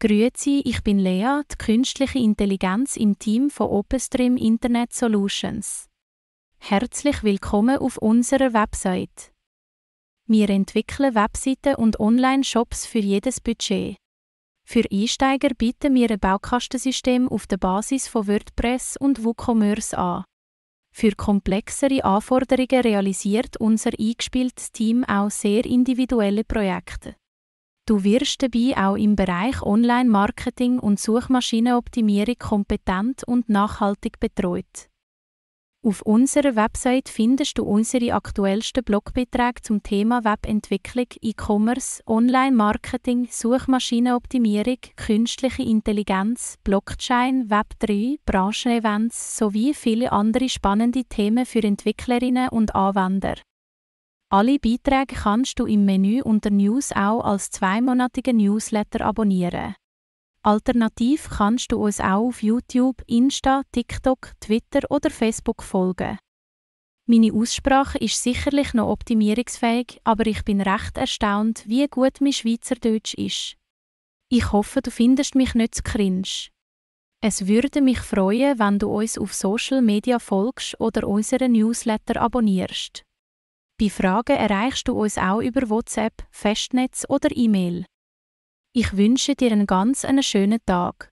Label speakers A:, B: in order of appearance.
A: Grüezi, ich bin Lea, die künstliche Intelligenz im Team von OpenStream Internet Solutions. Herzlich willkommen auf unserer Website. Wir entwickeln Webseiten und Online-Shops für jedes Budget. Für Einsteiger bieten wir ein Baukastensystem auf der Basis von WordPress und WooCommerce an. Für komplexere Anforderungen realisiert unser eingespieltes Team auch sehr individuelle Projekte. Du wirst dabei auch im Bereich Online-Marketing und Suchmaschinenoptimierung kompetent und nachhaltig betreut. Auf unserer Website findest du unsere aktuellsten Blogbeiträge zum Thema Webentwicklung, E-Commerce, Online-Marketing, Suchmaschinenoptimierung, künstliche Intelligenz, Blockchain, Web3, Branchenevents sowie viele andere spannende Themen für Entwicklerinnen und Anwender. Alle Beiträge kannst du im Menü unter News auch als zweimonatige Newsletter abonnieren. Alternativ kannst du uns auch auf YouTube, Insta, TikTok, Twitter oder Facebook folgen. Meine Aussprache ist sicherlich noch optimierungsfähig, aber ich bin recht erstaunt, wie gut mein Schweizerdeutsch ist. Ich hoffe, du findest mich nicht zu cringe. Es würde mich freuen, wenn du uns auf Social Media folgst oder unseren Newsletter abonnierst. Bei Fragen erreichst du uns auch über WhatsApp, Festnetz oder E-Mail. Ich wünsche dir einen ganz einen schönen Tag.